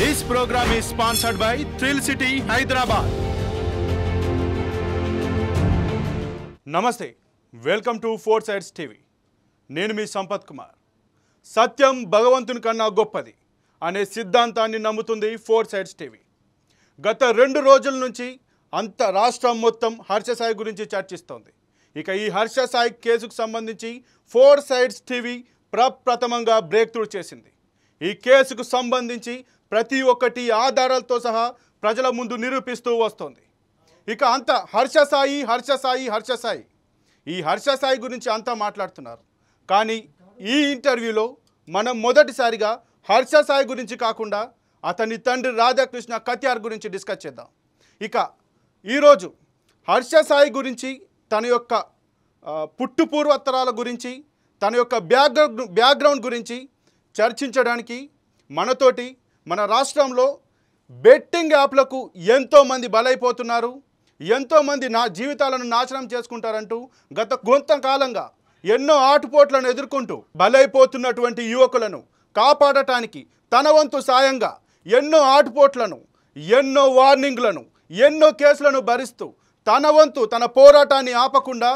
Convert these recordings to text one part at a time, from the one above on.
This programme is sponsored by Thrill City Hyderabad నమస్తే welcome to Four Sides TV నేను మీ సంపత్ కుమార్ సత్యం భగవంతుని కన్నా గొప్పది అనే సిద్ధాంతాన్ని నమ్ముతుంది ఫోర్ సైడ్స్ టీవీ గత రెండు రోజుల నుంచి అంత రాష్ట్రం మొత్తం హర్షసాయి గురించి చర్చిస్తోంది ఇక ఈ హర్షసాయి కేసుకు సంబంధించి ఫోర్ సైడ్స్ టీవీ ప్రప్రథమంగా బ్రేక్ త్రూ చేసింది ఈ కేసుకు సంబంధించి ప్రతి ఒక్కటి ఆధారాలతో సహా ప్రజల ముందు నిరూపిస్తూ వస్తుంది ఇక అంత హర్షసాయి హర్షసాయి హర్షసాయి ఈ హర్షసాయి గురించి అంతా మాట్లాడుతున్నారు కానీ ఈ ఇంటర్వ్యూలో మనం మొదటిసారిగా హర్షసాయి గురించి కాకుండా అతని తండ్రి రాధాకృష్ణ కత్యార్ గురించి డిస్కస్ చేద్దాం ఇక ఈరోజు హర్షసాయి గురించి తన యొక్క పుట్టుపూర్వత్తరాల గురించి తన యొక్క బ్యాక్గ్రౌండ్ బ్యాక్గ్రౌండ్ గురించి చర్చించడానికి మనతోటి మన రాష్ట్రంలో బెట్టింగ్ యాప్లకు ఎంతోమంది బలైపోతున్నారు ఎంతోమంది నా జీవితాలను నాశనం చేసుకుంటారంటూ గత కొంతకాలంగా ఎన్నో ఆటుపోట్లను ఎదుర్కొంటూ బలైపోతున్నటువంటి యువకులను కాపాడటానికి తన వంతు సాయంగా ఎన్నో ఆటుపోట్లను ఎన్నో వార్నింగ్లను ఎన్నో కేసులను భరిస్తూ తన వంతు తన పోరాటాన్ని ఆపకుండా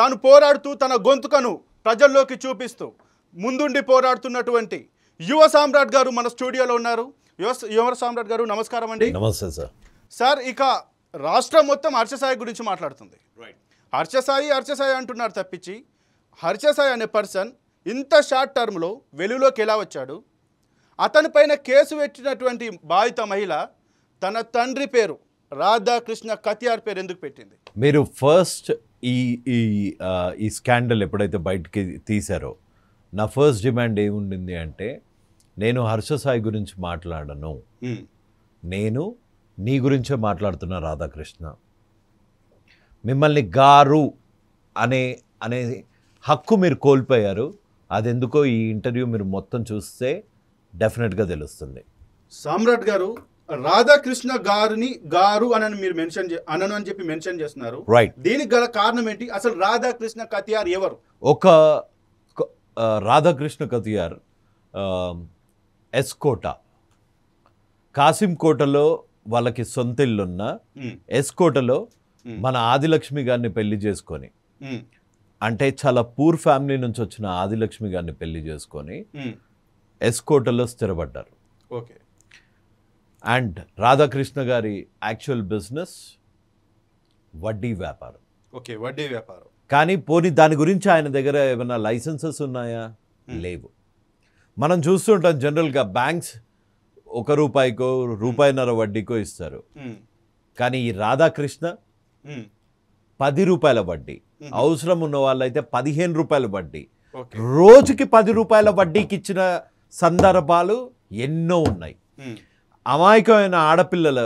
తాను పోరాడుతూ తన గొంతుకను ప్రజల్లోకి చూపిస్తూ ముందుండి పోరాడుతున్నటువంటి యువ సామ్రాట్ గారు మన స్టూడియోలో ఉన్నారు యువ యువ సామ్రాట్ గారు నమస్కారం అండి నమస్తే సార్ సార్ ఇక రాష్ట్రం మొత్తం హర్షసాయి గురించి మాట్లాడుతుంది హర్షసాయి హర్షసాయి అంటున్నారు తప్పించి హర్షసాయి అనే పర్సన్ ఇంత షార్ట్ టర్మ్లో వెలుగులోకి ఎలా వచ్చాడు అతనిపైన కేసు పెట్టినటువంటి బాధిత మహిళ తన తండ్రి పేరు రాధాకృష్ణ కతియార్ పేరు ఎందుకు పెట్టింది మీరు ఫస్ట్ ఈ ఈ ఈ స్కాండల్ ఎప్పుడైతే బయటికి తీశారో నా ఫస్ట్ డిమాండ్ ఏముండింది అంటే నేను హర్ష సాయి గురించి మాట్లాడను నేను నీ గురించే మాట్లాడుతున్నా రాధాకృష్ణ మిమ్మల్ని గారు అనే అనే హక్కు మీరు కోల్పోయారు అది ఎందుకో ఈ ఇంటర్వ్యూ మీరు మొత్తం చూస్తే డెఫినెట్గా తెలుస్తుంది సామ్రాట్ గారు రాధాకృష్ణ గారిని గారు అని మీరు మెన్షన్ అనను అని చెప్పి మెన్షన్ చేస్తున్నారు రైట్ దీనికి గల కారణం ఏంటి అసలు రాధాకృష్ణ కతియార్ ఎవరు ఒక రాధాకృష్ణ కతియార్ ఎస్కోట కాసింకోటలో వాళ్ళకి సొంతిల్లున్న ఎస్కోటలో మన ఆదిలక్ష్మి గారిని పెళ్లి చేసుకొని అంటే చాలా పూర్ ఫ్యామిలీ నుంచి వచ్చిన ఆదిలక్ష్మి గారిని పెళ్లి చేసుకొని ఎస్కోటలో స్థిరపడ్డారు ఓకే అండ్ రాధాకృష్ణ గారి యాక్చువల్ బిజినెస్ వడ్డీ వ్యాపారం ఓకే వడ్డీ వ్యాపారం కానీ పోనీ దాని గురించి ఆయన దగ్గర ఏమైనా లైసెన్సెస్ ఉన్నాయా లేవు మనం చూస్తుంటాం జనరల్గా బ్యాంక్స్ ఒక రూపాయికో రూపాయిన్నర వడ్డీకో ఇస్తారు కానీ ఈ రాధాకృష్ణ పది రూపాయల వడ్డీ అవసరం ఉన్న వాళ్ళైతే పదిహేను రూపాయల వడ్డీ రోజుకి పది రూపాయల వడ్డీకి ఇచ్చిన సందర్భాలు ఎన్నో ఉన్నాయి అమాయకమైన ఆడపిల్లల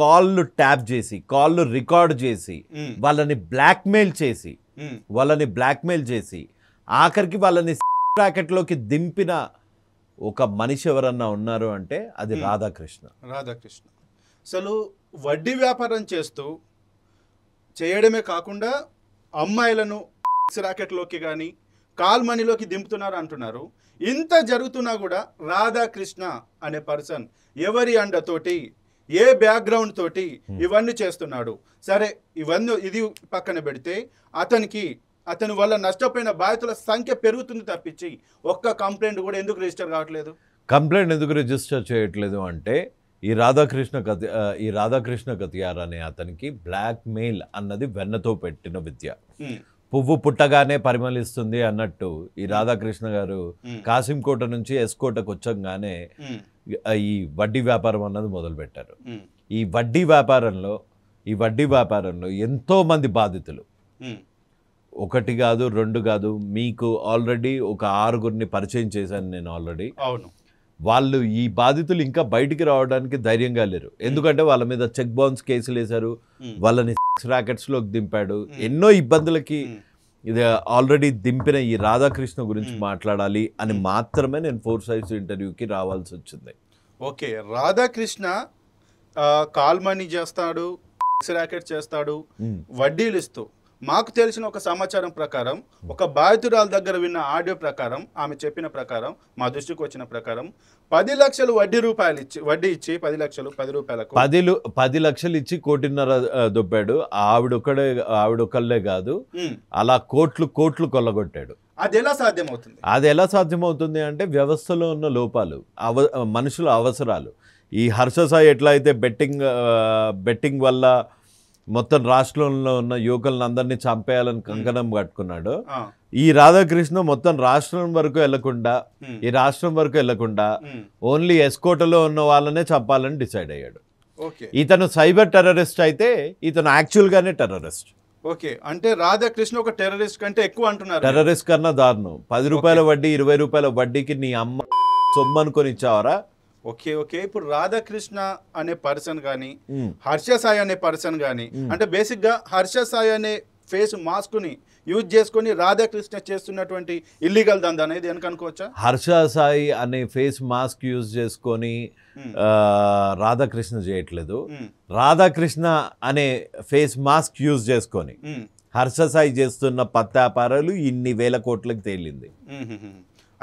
కాళ్ళు ట్యాప్ చేసి కాళ్ళు రికార్డ్ చేసి వాళ్ళని బ్లాక్మెయిల్ చేసి వాళ్ళని బ్లాక్మెయిల్ చేసి ఆఖరికి వాళ్ళని ప్యాకెట్లోకి దింపిన ఒక మనిషి ఎవరన్నా ఉన్నారు అంటే అది రాధాకృష్ణ రాధాకృష్ణ అసలు వడ్డీ వ్యాపారం చేస్తూ చేయడమే కాకుండా అమ్మాయిలను రాకెట్లోకి కానీ కాల్ మనీలోకి దింపుతున్నారు అంటున్నారు ఇంత జరుగుతున్నా కూడా రాధాకృష్ణ అనే పర్సన్ ఎవరి అండతోటి ఏ బ్యాక్గ్రౌండ్ తోటి ఇవన్నీ చేస్తున్నాడు సరే ఇవన్నీ ఇది పక్కన పెడితే అతనికి అతని వల్ల నష్టపోయిన బాధితుల సంఖ్య పెరుగుతుంది తప్పించి ఒక్క కంప్లైంట్ కూడా ఎందుకు రిజిస్టర్ కావట్లేదు కంప్లైంట్ ఎందుకు రిజిస్టర్ చేయట్లేదు అంటే ఈ రాధాకృష్ణ కతి ఈ రాధాకృష్ణ కతియార్ అనే అతనికి బ్లాక్ మెయిల్ అన్నది వెన్నతో పెట్టిన విద్య పువ్వు పుట్టగానే పరిమళిస్తుంది అన్నట్టు ఈ రాధాకృష్ణ గారు కాసింకోట నుంచి ఎస్కోటకు వచ్చంగానే ఈ వడ్డీ వ్యాపారం అన్నది మొదలుపెట్టారు ఈ వడ్డీ వ్యాపారంలో ఈ వడ్డీ వ్యాపారంలో ఎంతోమంది బాధితులు ఒకటి కాదు రెండు కాదు మీకు ఆల్రెడీ ఒక ఆరుగురిని పరిచయం చేశాను నేను ఆల్రెడీ అవును వాళ్ళు ఈ బాధితులు ఇంకా బయటికి రావడానికి ధైర్యంగా లేరు ఎందుకంటే వాళ్ళ మీద చెక్ బౌన్స్ కేసులు వేశారు వాళ్ళని ర్యాకెట్స్లోకి దింపాడు ఎన్నో ఇబ్బందులకి ఇది ఆల్రెడీ దింపిన ఈ రాధాకృష్ణ గురించి మాట్లాడాలి అని మాత్రమే నేను ఫోర్ సైజ్ ఇంటర్వ్యూకి రావాల్సి వచ్చింది ఓకే రాధాకృష్ణ కాల్ మనీ చేస్తాడు ర్యాకెట్ చేస్తాడు వడ్డీలు ఇస్తూ మాకు తెలిసిన ఒక సమాచారం ప్రకారం ఒక బాధితురాల దగ్గర విన్న ఆడియో ప్రకారం ఆమె చెప్పిన ప్రకారం మా దృష్టికి వచ్చిన ప్రకారం పది లక్షలు వడ్డీ రూపాయలు ఇచ్చి వడ్డీ ఇచ్చి పది లక్షలు పది రూపాయలకు పది పది లక్షలు ఇచ్చి కోటిన్నర దొబ్బాడు ఆవిడొక్కడే ఆవిడొక్కళ్ళే కాదు అలా కోట్లు కోట్లు కొల్లగొట్టాడు అది ఎలా సాధ్యమవుతుంది అది ఎలా సాధ్యమవుతుంది అంటే వ్యవస్థలో ఉన్న లోపాలు అవ మనుషుల అవసరాలు ఈ హర్షసాయి ఎట్లా అయితే బెట్టింగ్ బెట్టింగ్ వల్ల మొత్తం రాష్ట్రంలో ఉన్న యువకులను అందరినీ చంపేయాలని కంకణం కట్టుకున్నాడు ఈ రాధాకృష్ణ మొత్తం రాష్ట్రం వరకు వెళ్లకుండా ఈ రాష్ట్రం వరకు వెళ్లకుండా ఓన్లీ ఎస్కోటలో ఉన్న వాళ్ళనే చంపాలని డిసైడ్ అయ్యాడు ఇతను సైబర్ టెర్రరిస్ట్ అయితే ఇతను యాక్చువల్ గానే టెర్రరిస్ట్ ఓకే అంటే రాధాకృష్ణ ఒక టెర్రరిస్ట్ కంటే ఎక్కువ అంటున్నారు టెర్రరిస్ట్ కన్నా దారుణం పది రూపాయల వడ్డీ ఇరవై రూపాయల వడ్డీకి నీ అమ్మ సొమ్ము అనుకొని ఇచ్చావరా ఓకే ఓకే ఇప్పుడు రాధాకృష్ణ అనే పర్సన్ కానీ హర్ష సాయి అనే పర్సన్ కానీ అంటే బేసిక్గా హర్ష సాయి అనే ఫేస్ మాస్క్ ని యూజ్ చేసుకొని రాధాకృష్ణ చేస్తున్నటువంటి ఇల్లీగల్ దంద అనేది వెనకనుకోవచ్చా హర్ష సాయి అనే ఫేస్ మాస్క్ యూజ్ చేసుకొని రాధాకృష్ణ చేయట్లేదు రాధాకృష్ణ అనే ఫేస్ మాస్క్ యూజ్ చేసుకొని హర్ష సాయి చేస్తున్న పత్తాపారాలు ఇన్ని వేల కోట్లకు తేలింది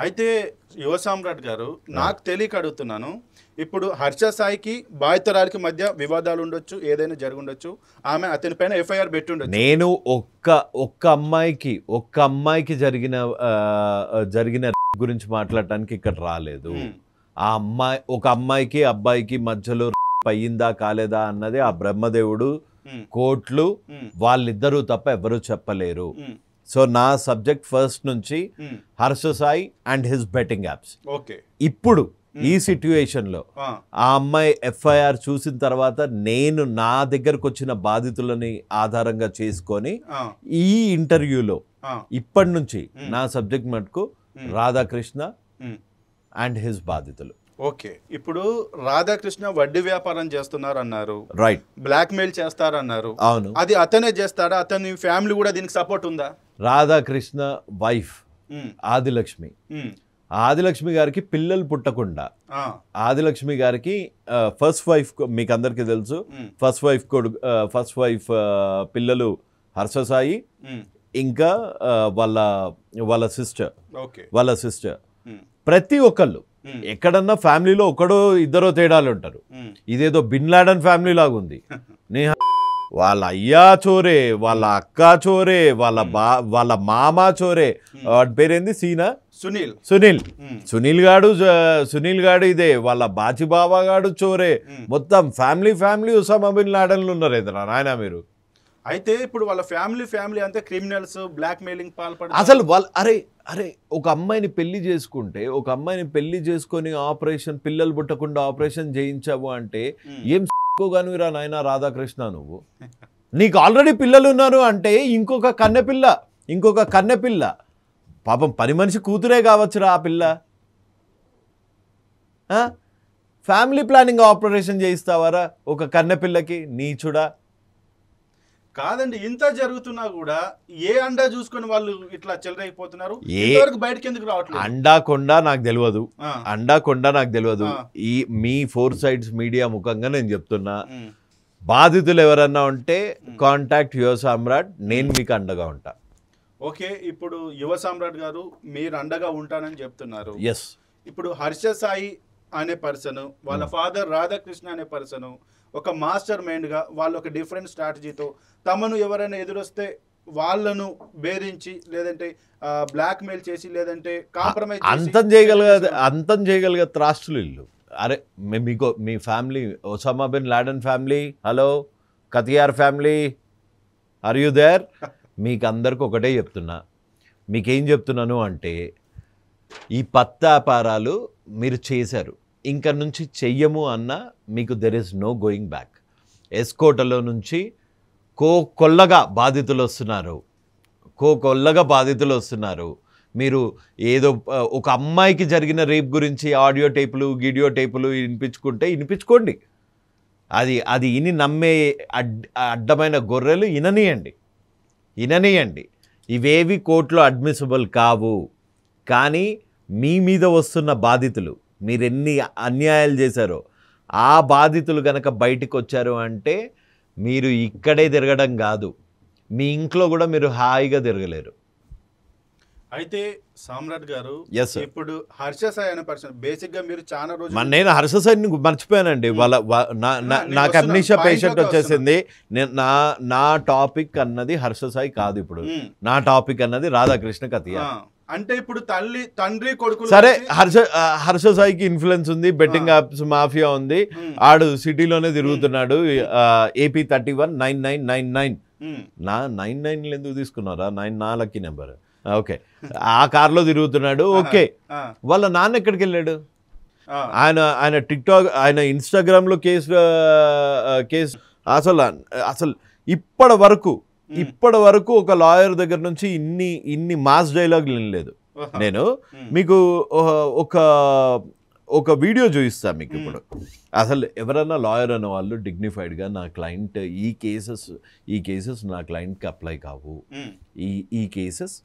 అయితే యువ సామ్రాట్ గారు నాకు తెలియక అడుగుతున్నాను ఇప్పుడు హర్ష సాయికి బాధితురాలికి మధ్య వివాదాలు ఉండొచ్చు ఏదైనా జరుగుండొచ్చు ఆమె అతని పైన ఎఫ్ఐఆర్ పెట్టుండొచ్చు నేను ఒక్క ఒక్క అమ్మాయికి ఒక్క అమ్మాయికి జరిగిన జరిగిన గురించి మాట్లాడటానికి ఇక్కడ రాలేదు ఆ అమ్మాయి ఒక అమ్మాయికి అబ్బాయికి మధ్యలో అయ్యిందా కాలేదా అన్నది ఆ బ్రహ్మదేవుడు కోట్లు వాళ్ళిద్దరూ తప్ప ఎవరు చెప్పలేరు సో నా సబ్జెక్ట్ ఫస్ట్ నుంచి hmm. Harsha Sai and his betting apps okay ఇప్పుడు hmm. ఈ లో ఆ అమ్మాయి ఎఫ్ఐఆర్ చూసిన తర్వాత నేను నా దగ్గరకు వచ్చిన బాధితులని ఆధారంగా చేసుకొని ఈ ఇంటర్వ్యూలో ఇప్పటి నుంచి hmm. నా సబ్జెక్ట్ మటుకు రాధాకృష్ణ అండ్ హిస్ బాధితులు ఓకే ఇప్పుడు రాధాకృష్ణ వడ్డీ వ్యాపారం చేస్తున్నారు అన్నారు రైట్ బ్లాక్ మెయిల్ చేస్తారన్నారు అవును అది అతనే చేస్తాడా అతని ఫ్యామిలీ కూడా దీనికి సపోర్ట్ ఉందా రాధాకృష్ణ వైఫ్ ఆదిలక్ష్మి ఆదిలక్ష్మి గారికి పిల్లలు పుట్టకుండా ఆదిలక్ష్మి గారికి ఫస్ట్ వైఫ్ మీకు అందరికి తెలుసు ఫస్ట్ వైఫ్ కొడుకు ఫస్ట్ వైఫ్ పిల్లలు హర్షసాయి ఇంకా వాళ్ళ వాళ్ళ సిస్టర్ వాళ్ళ సిస్టర్ ప్రతి ఒక్కళ్ళు ఎక్కడన్నా ఫ్యామిలీలో ఒకడో ఇద్దరో తేడాలు ఉంటారు ఇదేదో బిన్ లాడన్ ఫ్యామిలీ లాగుంది నేహా వాళ్ళ అయ్యా చోరే వాళ్ళ అక్క చోరే వాళ్ళ బా వాళ్ళ మామ చోరే వాడి పేరేంది సీనా సునీల్ సునీల్ సునీల్ గాడు సునీల్ గాడు ఇదే వాళ్ళ బాచిబాబా గాడు చోరే మొత్తం ఫ్యామిలీ ఫ్యామిలీ ఉసామబిన్ లాడన్లు ఉన్నారు ఇద్దరు నాయన మీరు అయితే ఇప్పుడు వాళ్ళ ఫ్యామిలీ ఫ్యామిలీ అంతా క్రిమినల్స్ బ్లాక్ మెయిలింగ్ పాల్పడ అసలు వాళ్ళు అరే అరే ఒక అమ్మాయిని పెళ్లి చేసుకుంటే ఒక అమ్మాయిని పెళ్లి చేసుకొని ఆపరేషన్ పిల్లలు పుట్టకుండా ఆపరేషన్ చేయించావు అంటే ఏం ఎక్కువగానురా నాయన రాధాకృష్ణ నువ్వు నీకు ఆల్రెడీ పిల్లలు ఉన్నారు అంటే ఇంకొక కన్నెపిల్ల ఇంకొక కన్నెపిల్ల పాపం పని మనిషి కూతురే కావచ్చురా ఆ పిల్ల ఫ్యామిలీ ప్లానింగ్ ఆపరేషన్ చేయిస్తావారా ఒక కన్నెపిల్లకి నీచుడా కాదండి ఇంత జరుగుతున్నా కూడా ఏ అండా చూసుకుని వాళ్ళు ఇట్లా చెలరైపోతున్నారు ఇంతవరకు బయటకి ఎందుకు రావట్లేదు అండా కొండా నాకు తెలియదు అండా కొండ నాకు తెలియదు ఈ మీ ఫోర్ సైడ్స్ మీడియా ముఖంగా నేను చెప్తున్నా బాధితులు ఎవరన్నా ఉంటే కాంటాక్ట్ యువ సామ్రాట్ నేను మీకు అండగా ఉంటా ఓకే ఇప్పుడు యువ సామ్రాట్ గారు మీరు అండగా ఉంటానని చెప్తున్నారు ఎస్ ఇప్పుడు హర్ష సాయి అనే పర్సన్ వాళ్ళ hmm. ఫాదర్ రాధాకృష్ణ అనే పర్సన్ ఒక మాస్టర్ మైండ్గా వాళ్ళు ఒక డిఫరెంట్ స్ట్రాటజీతో తమను ఎవరైనా ఎదురొస్తే వాళ్ళను బేరించి లేదంటే బ్లాక్మెయిల్ చేసి లేదంటే కాంప్రమైజ్ అంతం చేయగలిగే అంతం చేయగలిగే త్రాస్టులు ఇల్లు అరే మే మీకు మీ family Osama bin Laden family hello Katiyar family are you there మీకు అందరికీ ఒకటే చెప్తున్నా మీకేం చెప్తున్నాను అంటే ఈ పత్తాపారాలు మీరు చేశారు ఇంక నుంచి చెయ్యము అన్న మీకు there is no going back ఎస్కోటలో నుంచి కో కొల్లగా బాధితులు వస్తున్నారు కో కొల్లగా బాధితులు వస్తున్నారు మీరు ఏదో ఒక అమ్మాయికి జరిగిన రేప్ గురించి ఆడియో టేపులు వీడియో టేపులు వినిపించుకుంటే వినిపించుకోండి అది అది ఇని నమ్మే అడ్డమైన గొర్రెలు ఇననీయండి ఇననీయండి ఇవేవి కోర్టులో అడ్మిసిబుల్ కావు కానీ మీ మీద వస్తున్న బాధితులు మీరెన్ని అన్యాయాలు చేశారో ఆ బాధితులు కనుక బయటకు వచ్చారు అంటే మీరు ఇక్కడే తిరగడం కాదు మీ ఇంట్లో కూడా మీరు హాయిగా తిరగలేరు అయితే సామ్రాట్ గారు ఇప్పుడు హర్ష అనే పర్సన్ బేసిక్ గా మీరు చాలా రోజు నేను హర్ష మర్చిపోయానండి hmm. వాళ్ళ నాకు అమ్నిష పేషెంట్ వచ్చేసింది నా నా టాపిక్ అన్నది హర్ష సాయి కాదు ఇప్పుడు hmm. నా టాపిక్ అన్నది రాధాకృష్ణ కథియా ah. అంటే ఇప్పుడు తల్లి తండ్రి కొడుకు సరే హర్ష హర్ష సాయికి ఇన్ఫ్లుయెన్స్ ఉంది బెట్టింగ్ యాప్స్ మాఫియా ఉంది ఆడు సిటీలోనే తిరుగుతున్నాడు AP thirty one nine nine nine nine నా నైన్ నైన్ ఎందుకు తీసుకున్నారా నైన్ నా లక్కీ నెంబర్ ఓకే ఆ కార్లో తిరుగుతున్నాడు ఓకే వాళ్ళ నాన్న ఎక్కడికి వెళ్ళాడు ఆయన ఆయన టిక్టాక్ ఆయన ఇన్స్టాగ్రామ్లో కేసు కేసు అసలు అసలు ఇప్పటి వరకు Hmm. ఇప్పటి వరకు ఒక లాయర్ దగ్గర నుంచి ఇన్ని ఇన్ని మాస్ డైలాగ్ వినలేదు నేను hmm. మీకు ఒక ఒక వీడియో చూపిస్తాను మీకు hmm. ఇప్పుడు అసలు ఎవరైనా లాయర్ అనే వాళ్ళు డిగ్నిఫైడ్గా నా క్లయింట్ ఈ కేసెస్ ఈ కేసెస్ నా క్లయింట్కి అప్లై కావు ఈ ఈ కేసెస్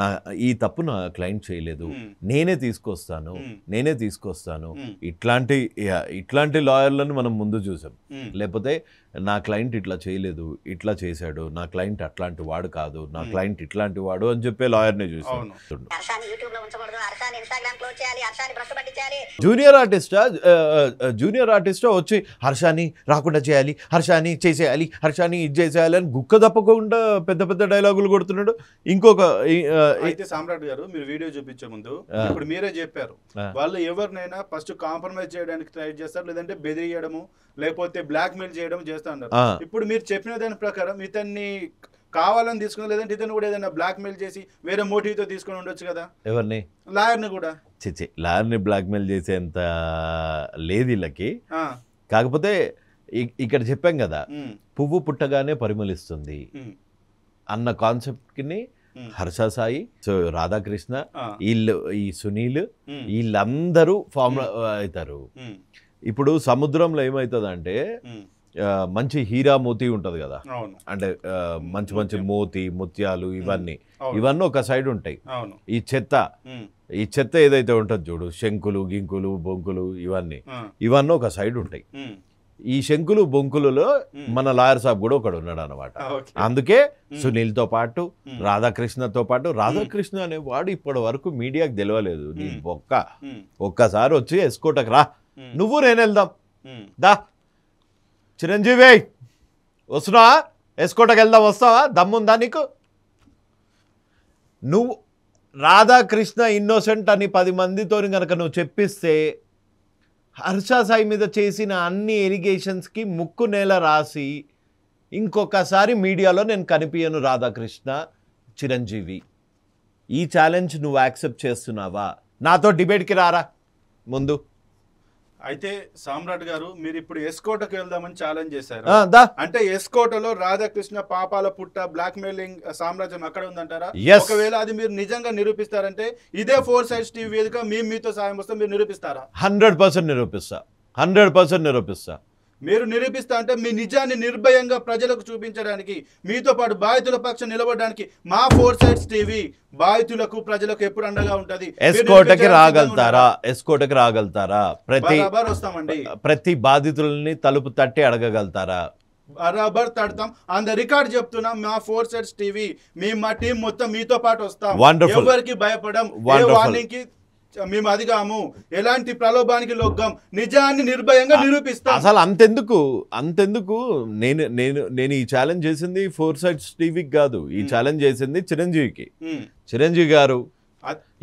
నా ఈ తప్పు నా క్లయింట్ చేయలేదు నేనే తీసుకొస్తాను నేనే తీసుకొస్తాను ఇట్లాంటి ఇట్లాంటి లాయర్లను మనం ముందు చూసాం లేకపోతే నా క్లయింట్ ఇట్లా చేయలేదు ఇట్లా చేశాడు నా క్లయింట్ అట్లాంటి వాడు కాదు నా క్లయింట్ ఇట్లాంటి వాడు అని చెప్పే లాయర్ని చూసాను జూనియర్ ఆర్టిస్టా జూనియర్ ఆర్టిస్టా వచ్చి హర్షాని రాకుండా చేయాలి హర్షాని చేసేయాలి హర్షాని ఇది చేసేయాలి అని గుక్క తప్పకుండా పెద్ద పెద్ద డైలాగులు కొడుతున్నాడు ఇంకొక అయితే సామ్రాట్ గారు మీరు వీడియో చూపించే ముందు ఇప్పుడు మీరే చెప్పారు వాళ్ళు ఎవరినైనా ఫస్ట్ కాంప్రమైజ్ చేయడానికి ట్రై చేస్తారు లేదంటే బెదిరియడము లేకపోతే బ్లాక్మెయిల్ చేయడం చేస్తారు ఉన్నారు ఇప్పుడు మీరు చెప్పిన దాని ప్రకారం ఇతన్ని కావాలని తీసుకుని లేదంటే ఇతను కూడా ఏదైనా బ్లాక్ మెయిల్ చేసి వేరే తో తీసుకొని ఉండొచ్చు కదా ఎవరిని లాయర్ని కూడా చిచి లాయర్ని బ్లాక్ మెయిల్ చేసేంత లేదు వీళ్ళకి కాకపోతే ఇక్కడ చెప్పాం కదా పువ్వు పుట్టగానే పరిమళిస్తుంది అన్న కాన్సెప్ట్ ని హర్ష సాయి సో రాధాకృష్ణ వీళ్ళు ఈ సునీల్ వీళ్ళందరూ ఫామ్ అవుతారు ఇప్పుడు సముద్రంలో ఏమవుతుంది అంటే మంచి హీరా మోతీ ఉంటుంది కదా అంటే మంచి మంచి మోతి ముత్యాలు ఇవన్నీ ఇవన్నీ ఒక సైడ్ ఉంటాయి ఈ చెత్త ఈ చెత్త ఏదైతే ఉంటుంది చూడు శంకులు గింకులు బొంకులు ఇవన్నీ ఇవన్నీ ఒక సైడ్ ఉంటాయి ఈ శంకులు బొంకులలో మన లాయర్ సాబ్ కూడా ఒకడు ఉన్నాడు అనమాట అందుకే సునీల్తో పాటు రాధాకృష్ణతో పాటు రాధాకృష్ణ అనేవాడు ఇప్పటి వరకు మీడియాకు తెలియలేదు నీ ఒక్క ఒక్కసారి వచ్చి ఎస్కోటకు రా నువ్వు నేను వెళ్దాం దా చిరంజీవి వస్తున్నా ఎస్కోటకి వెళ్దాం వస్తావా దమ్ముందా నీకు నువ్వు రాధాకృష్ణ ఇన్నోసెంట్ అని పది మందితో కనుక నువ్వు చెప్పిస్తే హర్ష సాయి మీద చేసిన అన్ని ఎలిగేషన్స్కి ముక్కు నేల రాసి ఇంకొకసారి మీడియాలో నేను కనిపించను రాధాకృష్ణ చిరంజీవి ఈ ఛాలెంజ్ నువ్వు యాక్సెప్ట్ చేస్తున్నావా నాతో డిబేట్కి రారా ముందు అయితే సామ్రాట్ గారు మీరు ఇప్పుడు ఎస్కోటకు వెళ్దామని ఛాలెంజ్ చేశారు అంటే ఎస్కోటలో రాధాకృష్ణ పాపాల పుట్ట బ్లాక్ మెయిలింగ్ సామ్రాజ్యం అక్కడ ఉందంటారా ఒకవేళ అది మీరు నిజంగా నిరూపిస్తారంటే ఇదే ఫోర్ సైడ్స్ టీవీ వేదిక మీ మీతో సాయం వస్తాం మీరు నిరూపిస్తారా హండ్రెడ్ పర్సెంట్ నిరూపిస్తా హండ్రెడ్ పర్సెంట్ నిరూపిస్తా మీరు నిరూపిస్తా అంటే మీ నిజాన్ని నిర్భయంగా ప్రజలకు చూపించడానికి మీతో పాటు బాధితుల పక్షం నిలబడడానికి మా ఫోర్ సైడ్స్ టీవీ బాధితులకు ప్రజలకు ఎప్పుడు అండగా ఉంటది ఎస్కోటకి రాగలుగుతారా ఎస్కోటకి రాగలుగుతారా ప్రతి వస్తామండి ప్రతి బాధితుల్ని తలుపు తట్టి అడగగలుగుతారా బరాబర్ తడతాం అంద రికార్డ్ చెప్తున్నాం మా ఫోర్ సెట్స్ టీవీ మీ మా టీం మొత్తం మీతో పాటు వస్తాం ఎవరికి భయపడం వార్నింగ్ కి మేము అదిగాము ఎలాంటి ప్రలోభానికి లోగ్గం నిజాన్ని నిర్భయంగా నిరూపిస్తాం అసలు అంతెందుకు అంతెందుకు నేను నేను నేను ఈ ఛాలెంజ్ చేసింది ఫోర్ సైడ్స్ టీవీకి కాదు ఈ ఛాలెంజ్ చేసింది చిరంజీవికి చిరంజీవి గారు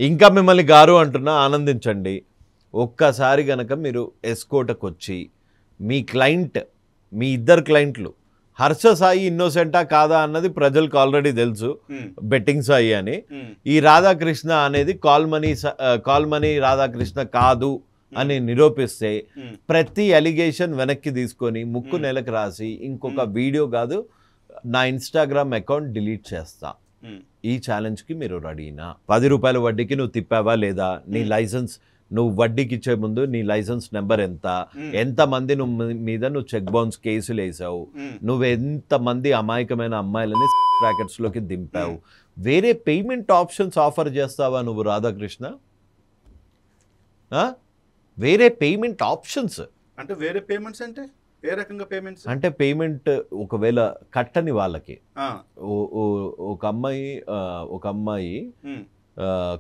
ఇంకా మిమ్మల్ని గారు అంటున్నా ఆనందించండి ఒక్కసారి గనక మీరు ఎస్కోటకు వచ్చి మీ క్లయింట్ మీ ఇద్దరు క్లయింట్లు హర్ష సాయి ఇన్నోసెంటా కాదా అన్నది ప్రజలకు ఆల్రెడీ తెలుసు బెట్టింగ్ సాయి అని ఈ రాధాకృష్ణ అనేది call money call money Radhakrishna కాదు అని నిరూపిస్తే ప్రతి అలిగేషన్ వెనక్కి తీసుకొని ముక్కు నెలకు రాసి ఇంకొక వీడియో కాదు నా ఇన్స్టాగ్రామ్ అకౌంట్ డిలీట్ చేస్తా ఈ ఛాలెంజ్కి మీరు రెడీనా పది రూపాయల వడ్డీకి నువ్వు తిప్పావా లేదా నీ లైసెన్స్ నువ్వు వడ్డీకి ఇచ్చే ముందు నీ లైసెన్స్ నెంబర్ ఎంత ఎంత మంది నువ్వు మీద నువ్వు చెక్ బౌన్స్ కేసులు వేసావు నువ్వు ఎంత మంది అమాయకమైన అమ్మాయిలని ప్యాకెట్స్ లోకి దింపావు వేరే పేమెంట్ ఆప్షన్స్ ఆఫర్ చేస్తావా నువ్వు రాధాకృష్ణ వేరే పేమెంట్ ఆప్షన్స్ అంటే వేరే పేమెంట్స్ అంటే ఏ రకంగా పేమెంట్స్ అంటే పేమెంట్ ఒకవేళ కట్టని వాళ్ళకి ఒక అమ్మాయి ఒక అమ్మాయి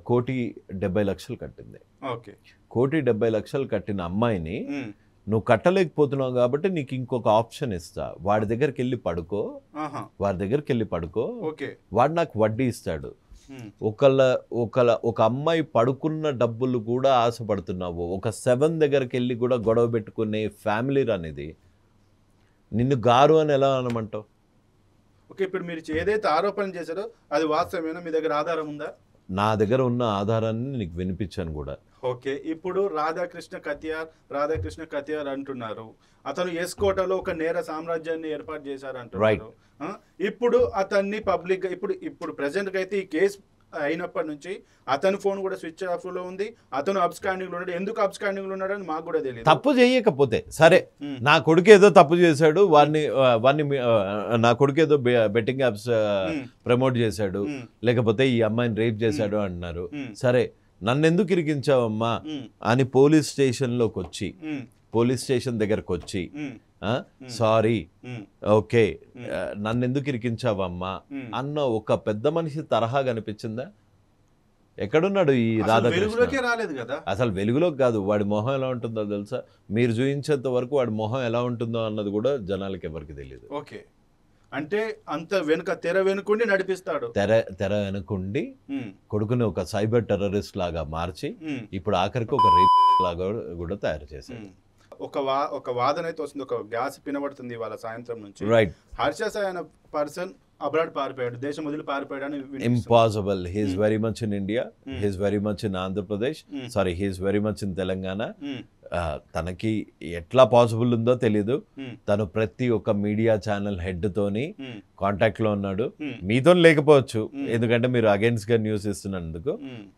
కోటి డెబ్బై లక్షలు కట్టింది ఓకే కోటి డెబ్బై లక్షలు కట్టిన అమ్మాయిని నువ్వు కట్టలేకపోతున్నావు కాబట్టి నీకు ఇంకొక ఆప్షన్ ఇస్తా వాడి దగ్గరికి వెళ్ళి పడుకో వాడి దగ్గరికి వెళ్ళి పడుకో వాడు నాకు వడ్డీ ఇస్తాడు ఒకళ్ళ ఒకళ్ళ ఒక అమ్మాయి పడుకున్న డబ్బులు కూడా ఆశపడుతున్నావు ఒక సెవెన్ దగ్గరికి వెళ్ళి కూడా గొడవ పెట్టుకునే ఫ్యామిలీ రన్ నిన్ను గారు అని ఎలా అనమంటావు ఓకే ఇప్పుడు మీరు ఏదైతే ఆరోపణ చేశారో అది వాస్తవమేనా మీ దగ్గర ఆధారం ఉందా నా దగ్గర ఉన్న ఆధారాన్ని నీకు వినిపించాను కూడా ఓకే ఇప్పుడు రాధాకృష్ణ కతియార్ రాధాకృష్ణ కతియార్ అంటున్నారు అతను ఎస్కోటలో ఒక నేర సామ్రాజ్యాన్ని ఏర్పాటు చేశారు అంటున్నారు ఇప్పుడు అతన్ని పబ్లిక్ ఇప్పుడు ఇప్పుడు ప్రెసెంట్ అయితే ఈ కేసు అయినప్పటి నుంచి అతని ఫోన్ కూడా స్విచ్ ఆఫ్ లో ఉంది అతను లో ఉన్నాడు ఎందుకు లో ఉన్నాడు అని మాకు కూడా తెలియదు తప్పు చేయకపోతే సరే నా కొడుకు ఏదో తప్పు చేశాడు వారిని వారిని నా కొడుకు ఏదో బెట్టింగ్ యాప్స్ ప్రమోట్ చేశాడు లేకపోతే ఈ అమ్మాయిని రేప్ చేశాడు అంటున్నారు సరే నన్ను ఎందుకు ఇరికించావమ్మా అని పోలీస్ స్టేషన్లోకి వచ్చి పోలీస్ స్టేషన్ దగ్గరకు వచ్చి సారీ ఓకే నన్ను ఎందుకు ఇరికించావమ్మా అన్న ఒక పెద్ద మనిషి తరహా కనిపించిందా ఎక్కడున్నాడు ఈ రాధాకృష్ణ రాలేదు కదా అసలు వెలుగులోకి కాదు వాడి మొహం ఎలా ఉంటుందో తెలుసా మీరు చూపించేంత వరకు వాడి మొహం ఎలా ఉంటుందో అన్నది కూడా జనాలకి ఎవరికి తెలియదు ఓకే అంటే అంత వెనుక తెర వెనుకుండి నడిపిస్తాడు తెర తెర వెనుకుండి కొడుకుని ఒక సైబర్ టెర్రరిస్ట్ లాగా మార్చి ఇప్పుడు ఆఖరికి ఒక రేప్ లాగా కూడా తయారు చేశాడు ఒక వా ఒక వాదన అయితే వస్తుంది ఒక గ్యాస్ పినబడుతుంది వాళ్ళ సాయంత్రం నుంచి రైట్ హర్షస్ అయిన పర్సన్ అబ్రాడ్ పారిపోయాడు దేశం వదిలి పారిపోయాడు అని impossible he's very much in India he's very much in Andhra Pradesh sorry he's very much in Telangana తనకి ఎట్లా పాసిబుల్ ఉందో తెలీదు తను ప్రతి ఒక్క మీడియా ఛానల్ హెడ్ తోని కాంటాక్ట్ లో ఉన్నాడు మీతో లేకపోవచ్చు ఎందుకంటే మీరు అగేన్స్ట్ గా న్యూస్ ఇస్తున్నందుకు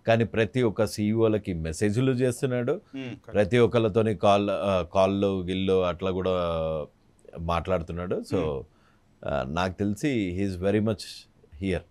కానీ ప్రతి ఒక్క సీఈఓలకి మెసేజ్లు చేస్తున్నాడు ప్రతి ఒక్కళ్ళతోని కాల్ కాల్లు గిల్లు అట్లా కూడా మాట్లాడుతున్నాడు సో నాకు తెలిసి హీఈస్ వెరీ మచ్ హియర్